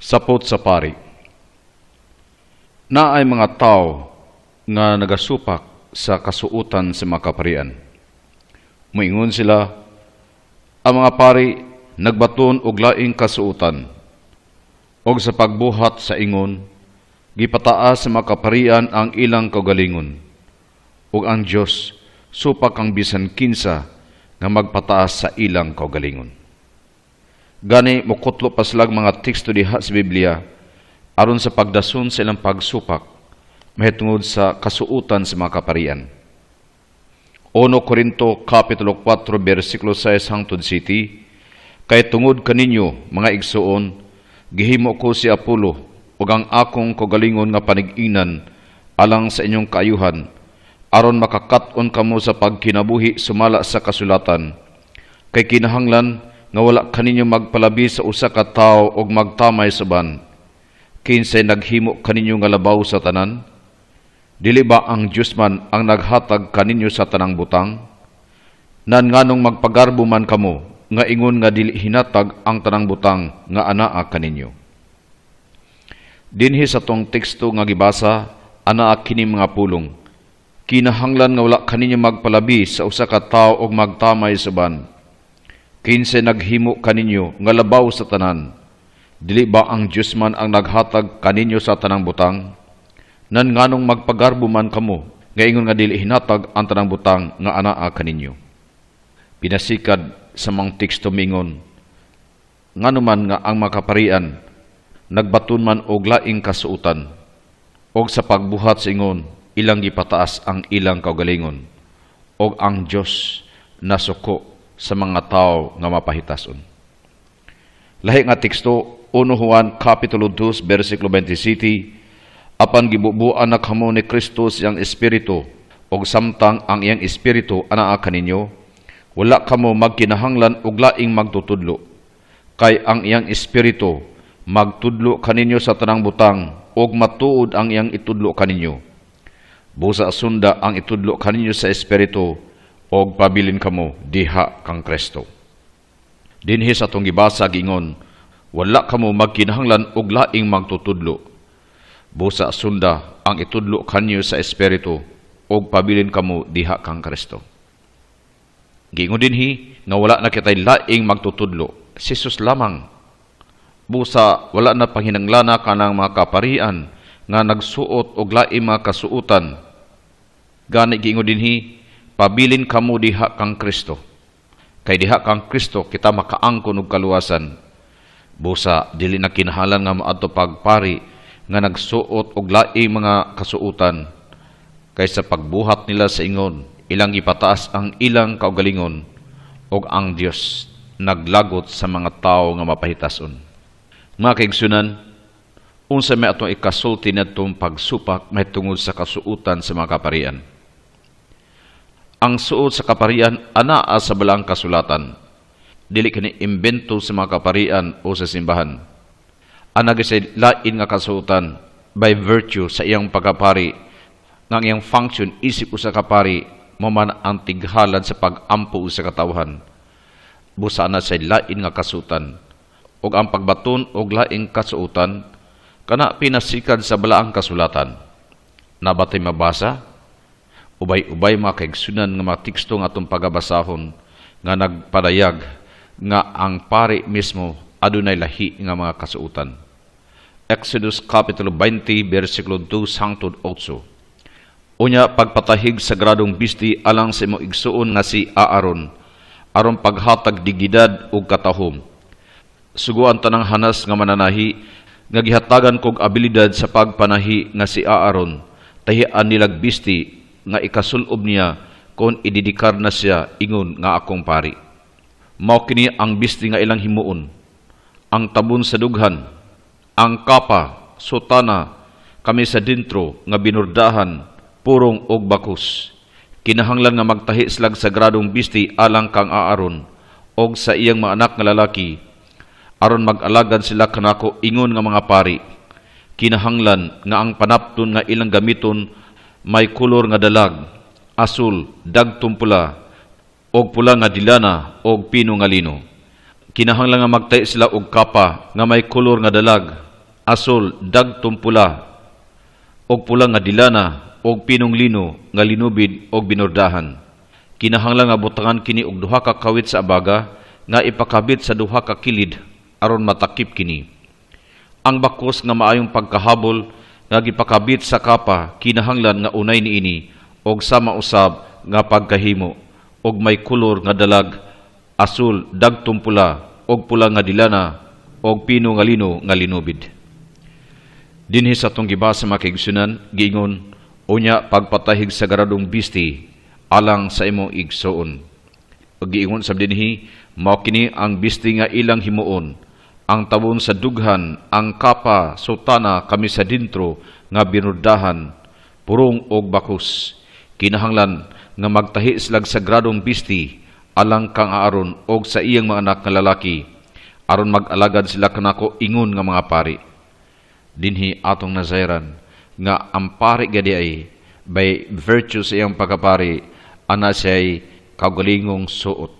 sapot sa pari. Na ay mga tao nga nagasupak sa kasuutan sa mga kaparian. Muingon sila, ang mga pari nagbaton og laing kasuutan, og sa pagbuhat sa ingon, gipataas sa mga kaparian ang ilang kagalingon, Og ang Dios supak ang bisan kinsa nga magpataas sa ilang kagalingon. Gani mukutlo pa silang mga teksto diha sa Biblia aron sa pagdasun sa ilang pagsupak mahitungod sa kasuutan sa mga kaparian. 1 Corinto Kapitulo 4 versikulo 6 hangtod City Kay tungod kaninyo mga igsuon gihimo ko si Apollo ug ang akong kogalingon nga panig-inan alang sa inyong kaayuhan aron makakaton kamo sa pagkinabuhi sumala sa kasulatan kay kinahanglan nga wala kaninyo magpalabi sa usa ka tawo og magtamay sa ban kinsay naghimo kaninyo nga labaw sa tanan dili ba ang Dios man ang naghatag kaninyo sa tanang butang nan nganong magpagarbo man kamo nga ingon nga dili hinatag ang tanang butang nga anaa kaninyo dinhi sa tong teksto nga gibasa anaa kini mga pulong kinahanglan nga wala kaninyo magpalabi sa usa ka tawo og magtamay sa ban Kinse naghimo kaninyo nga labaw sa tanan. Dili ba ang Diyos man ang naghatag kaninyo sa tanang butang? Nan nganong magpagarbo man kamo, nga ingon nga dili hinatag ang tanang butang nga anaa kaninyo. Pinasikad sa mang teksto mingon, nganuman nga ang makaparian, nagbaton man og laing kasuutan, og sa pagbuhat sa ingon, ilang gipataas ang ilang kaugalingon, og ang Dios nasuko sa mga tao nga mapahitason. Lahi nga teksto 1 Juan kapitulo 2 bersikulo 27 apan gibubuan nakamo ni Kristus yang espiritu og samtang ang iyang espiritu anaa ninyo, wala kamo magkinahanglan og laing magtutudlo kay ang iyang espiritu magtudlo kaninyo sa tanang butang og matuod ang iyang itudlo kaninyo busa sunda ang itudlo kaninyo sa espiritu og pabilin kamo diha kang Kristo. Dinhi sa atong gibasa gingon, wala kamo magkinahanglan og laing magtutudlo. Busa sunda ang itudlo kanyo sa espiritu og pabilin kamo diha kang Kristo. Gingon dinhi nga wala na kitay laing magtutudlo, si Jesus lamang. Busa wala na panghinanglana kanang mga kaparian nga nagsuot og laing mga kasuotan. Gani gingon dinhi pabilin kamo diha kang Kristo. Kay diha kang Kristo kita makaangkon og kaluwasan. Busa dili na kinahanglan nga maato pagpari nga nagsuot og laing mga kasuotan kaysa pagbuhat nila sa ingon ilang ipataas ang ilang kaugalingon og ang Dios naglagot sa mga tao nga mapahitason. Mga kaigsunan, unsa may atong ikasulti na pagsupak may tungod sa kasuutan sa mga kaparian ang suod sa kaparian anaa sa balang kasulatan. Dili kini imbento sa mga kaparian o sa simbahan. Anagi sa lain nga kasulatan by virtue sa iyang pagkapari ng iyang function isip usa ka pari maman ang tighalan sa pagampo sa katawhan. Busa na sa lain nga kasuotan ug ang pagbaton og laing kasuotan kana pinasikad sa balaang kasulatan. Nabatay mabasa ubay-ubay mga kaigsunan nga mga teksto nga atong pagabasahon nga nagpadayag nga ang pare mismo adunay lahi nga mga kasuutan. Exodus Kapitulo 20, versikulo 2, Sangtod 8. Unya pagpatahig sa gradong bisti alang sa imo igsuon nga si Aaron, aron paghatag digidad ug katahom. Suguan tanang hanas nga mananahi, nga gihatagan kog abilidad sa pagpanahi nga si Aaron, tahian nilag bisti nga ikasulob niya kon ididikar na siya ingon nga akong pari. Mao kini ang bisti nga ilang himuon, ang tabon sa dughan, ang kapa, sotana, kami sa dintro nga binurdahan, purong og bakus. Kinahanglan nga magtahi silang sagradong bisti alang kang aaron, og sa iyang maanak nga lalaki, aron mag-alagan sila kanako ingon nga mga pari. Kinahanglan nga ang panapton nga ilang gamiton may kulor nga dalag, asul, dagtong pula, og pula nga dilana, og pino nga lino. Kinahanglan nga magtay sila og kapa nga may kulor nga dalag, asul, dagtong pula, og pula nga dilana, og pinong lino nga linubid og binordahan. Kinahanglan nga butangan kini og duha ka kawit sa abaga nga ipakabit sa duha ka kilid aron matakip kini. Ang bakos nga maayong pagkahabol nga gipakabit sa kapa kinahanglan nga unay niini og sama usab nga pagkahimo og may kulor nga dalag asul dagtong pula og pula nga dilana og pino nga lino nga linubid dinhi sa atong gibasa makigsunan giingon unya pagpatahig sa garadong bisti alang sa imong igsoon og giingon sab dinhi mao kini ang bisti nga ilang himuon ang tabon sa dughan, ang kapa, sutana kami sa dintro, nga binurdahan, purong og bakus. Kinahanglan, nga magtahi islag sa gradong bisti, alang kang aaron og sa iyang mga anak nga lalaki, aron mag-alagad sila kanako ingon nga mga pari. Dinhi atong nazairan, nga ang pari gadi ay, by virtue sa iyang pagkapari, ana siya'y kagalingong suot.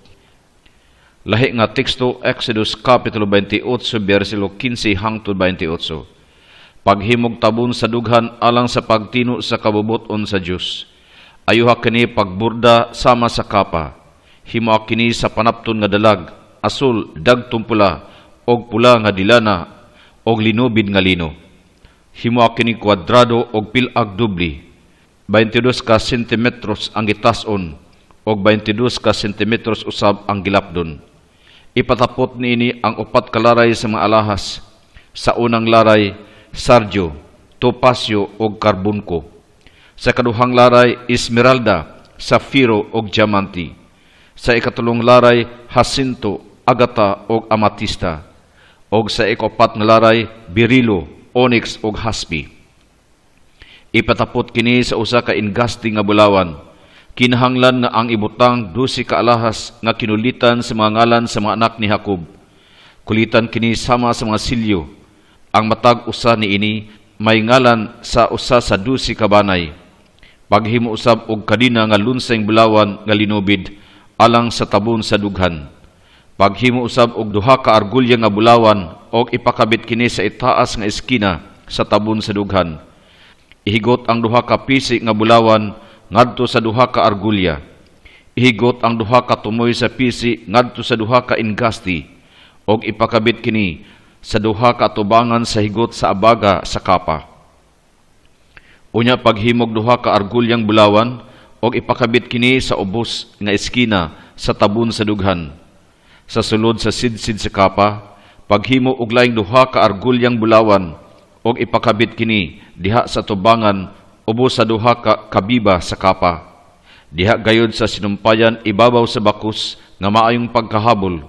Lahi nga teksto Exodus Kapitulo 28, versilo 15 hangtod 28. Paghimog tabon sa dughan alang sa pagtino sa kabubuton sa Dios. Ayuha kini pagburda sama sa kapa. Himuak kini sa panapton nga dalag, asul dagtong pula og pula nga dilana og linubid nga lino. Himuak kini kwadrado og pilag dubli. 22 ka sentimetros ang gitason og 22 ka sentimetros usab ang gilapdon Ipatapot niini ang upat kalaray sa mga alahas. Sa unang laray, sardio, topasyo o karbunko. Sa kaduhang laray, esmeralda, safiro o diamante. Sa ikatulong laray, hasinto, agata o amatista. Og sa ikapat nga laray, birilo, onyx o haspi. Ipatapot kini sa usa ka ingasting nga bulawan kinahanglan nga ang ibutang dusi ka alahas nga kinulitan sa mga ngalan sa mga anak ni Jacob. Kulitan kini sama sa mga silyo. Ang matag usa ni ini may ngalan sa usa sa dusi ka banay. Paghimo usab og kadina nga lunseng bulawan nga linubid alang sa tabon sa dughan. Paghimo usab og duha ka argulya nga bulawan og ipakabit kini sa itaas nga eskina sa tabon sa dughan. Ihigot ang duha ka pisik nga bulawan ngadto sa duha ka argulya. Ihigot ang duha ka tumoy sa pisi ngadto sa duha ka ingasti og ipakabit kini sa duha ka tubangan sa higot sa abaga sa kapa. Unya paghimog duha ka argulyang bulawan og ipakabit kini sa ubos nga eskina sa tabon sa dughan. Sa sulod sa sidsid sa kapa, paghimo og laing duha ka argulyang bulawan og ipakabit kini diha sa tubangan ubo sa duha ka kabiba sa kapa. Diha gayod sa sinumpayan ibabaw sa bakus nga maayong pagkahabol.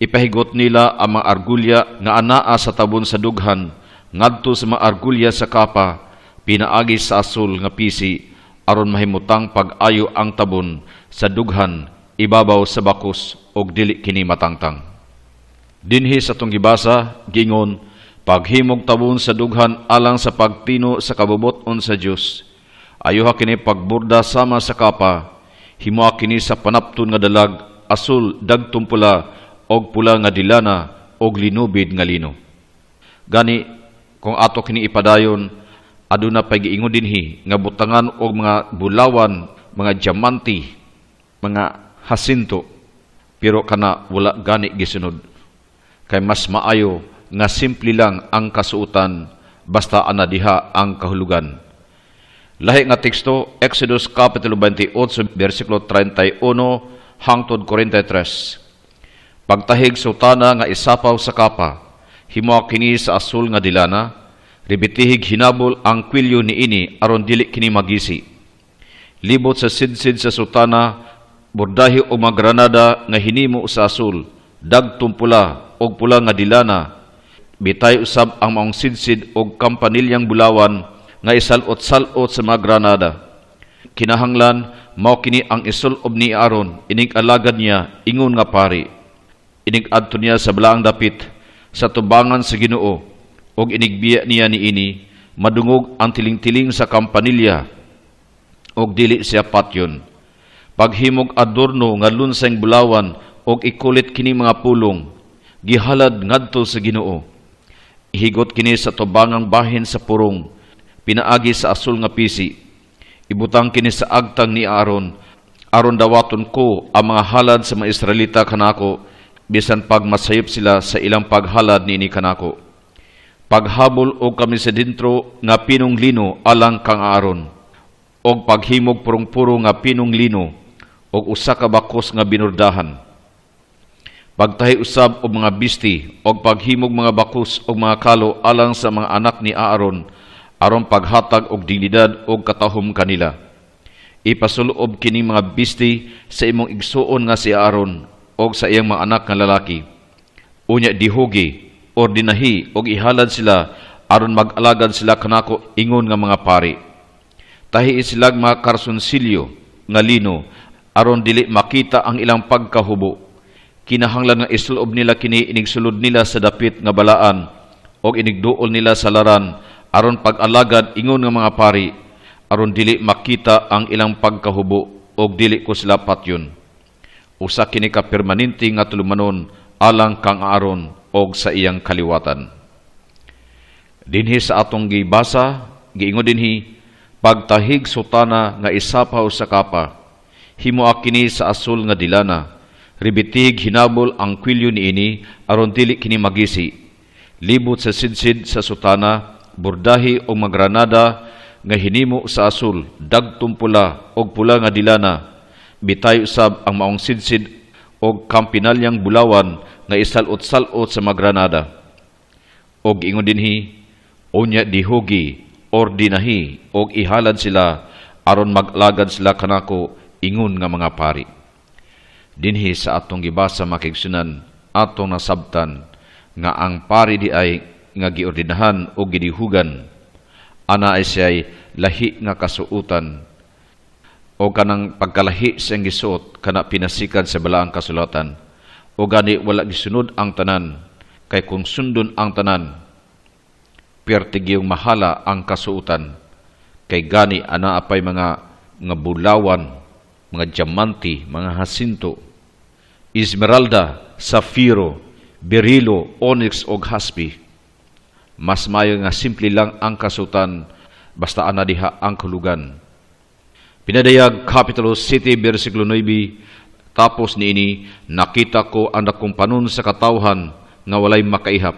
Ipahigot nila ang mga argulya nga anaa sa tabon sa dughan ngadto sa mga argulya sa kapa pinaagi sa asul nga pisi aron mahimutang pag-ayo ang tabon sa dughan ibabaw sa bakus og dili kini matangtang. Dinhi sa tong gibasa gingon paghimog tabon sa dughan alang sa pagtino sa kabuboton sa Dios ayuha kini pagburda sama sa kapa himo kini sa panapton nga dalag asul dagtong pula og pula nga dilana og linubid nga lino gani kung ato kini ipadayon aduna pay giingon dinhi nga butangan og mga bulawan mga diamante mga hasinto pero kana wala gani gisunod kay mas maayo nga simple lang ang kasuotan basta anadiha ang kahulugan. Lahi nga teksto, Exodus Kapitulo 28, versikulo 31 hangtod 43. Pagtahig sutana nga isapaw sa kapa, himo kini sa asul nga dilana, ribitihig hinabol ang kwilyo ni ini aron dili kini magisi. Libot sa sidsid sa sutana, bordahi o magranada nga hinimo sa asul, dagtumpula og pula nga dilana, Bitay usab ang maong sidsid og kampanilyang bulawan nga isalot-salot sa mga granada. Kinahanglan mao kini ang isulob ni Aaron inig alagad niya ingon nga pari. Inig adto niya sa balaang dapit sa tubangan sa Ginoo og inigbiya niya ni ini, madungog ang tiling-tiling sa kampanilya og dili siya patyon. Paghimog adorno nga lunseng bulawan og ikulit kini mga pulong gihalad ngadto sa Ginoo Higot kini sa tubangang bahin sa purong, pinaagi sa asul nga pisi. Ibutang kini sa agtang ni Aaron, aron dawaton ko ang mga halad sa mga Israelita kanako, bisan pag pagmasayop sila sa ilang paghalad ni ni kanako. Paghabol o kami sa dintro nga pinong lino alang kang Aaron, og paghimog purong-puro nga pinong lino, og usa ka bakos nga binurdahan pagtahi usab og mga bisti og paghimog mga bakus og mga kalo alang sa mga anak ni Aaron aron paghatag og dignidad og katahom kanila ipasulob kini mga bisti sa imong igsuon nga si Aaron og sa iyang mga anak nga lalaki unya dihugi ordinahi og ihalad sila aron mag-alagad sila kanako ingon nga mga pari tahi silag mga karsonsilyo nga lino aron dili makita ang ilang pagkahubo Kinahanglan nga isulob nila kini inigsulod nila sa dapit nga balaan o inigduol nila sa laran aron pag-alagad ingon nga mga pari aron dili makita ang ilang pagkahubo o dili ko sila patyon. Usa kini ka permanente nga tulumanon alang kang aron og sa iyang kaliwatan. Dinhi sa atong gibasa, giingon dinhi pagtahig sutana nga isapaw sa kapa, himuakini sa asul nga dilana, Ribitig hinabol ang kwilyo ni ini aron dili kini magisi. Libot sa sidsid sa sutana, burdahi o magranada nga hinimo sa asul, dagtong pula og pula nga dilana. Bitay usab ang maong sidsid og kampinalyang bulawan nga isalot-salot sa magranada. Og ingon dinhi, unya dihugi ordinahi og ihalad sila aron maglagad sila kanako ingon nga mga pari dinhi sa atong gibasa makigsunan atong nasabtan nga ang pari di ay nga giordinahan o gidihugan ana ay siya'y lahi nga kasuutan o kanang pagkalahi sa gisuot kana pinasikan sa balaang kasulatan o gani wala gisunod ang tanan kay kung sundon ang tanan pertigiyong mahala ang kasuutan kay gani ana apay mga nga bulawan mga diamante, mga hasinto, esmeralda, safiro, berilo, onyx o haspi. Mas mayo nga simple lang ang kasutan basta anadiha ang kulugan. Pinadayag Capital City, versikulo 9, tapos niini, nakita ko ang nakumpanon sa katawhan nga walay makaihap.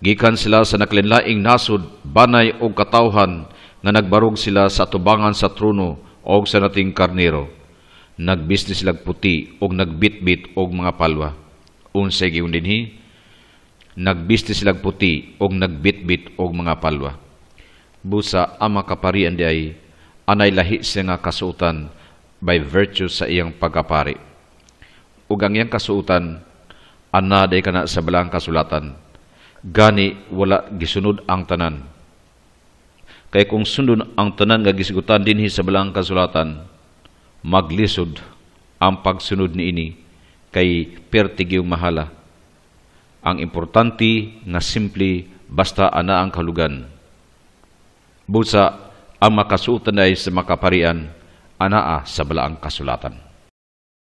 Gikan sila sa naklinlaing nasud, banay o katawhan nga nagbarog sila sa tubangan sa trono o sa nating karnero nagbisnis lag puti og nagbitbit og mga palwa. Unsay giun dinhi nagbisnis lag puti og nagbitbit og mga palwa. Busa ama kaparian di ay anay lahi siya nga kasuutan by virtue sa iyang pagkapari. Ug ang iyang kasuutan ana day kana sa balang kasulatan. Gani wala gisunod ang tanan. Kay kung sundon ang tanan nga gisigutan dinhi sa balang kasulatan, maglisod ang pagsunod ni ini kay pertigyo mahala. Ang importante nga simple basta ana ang kalugan. Busa ang makasuutan ay sa makaparian, anaa sa balaang kasulatan.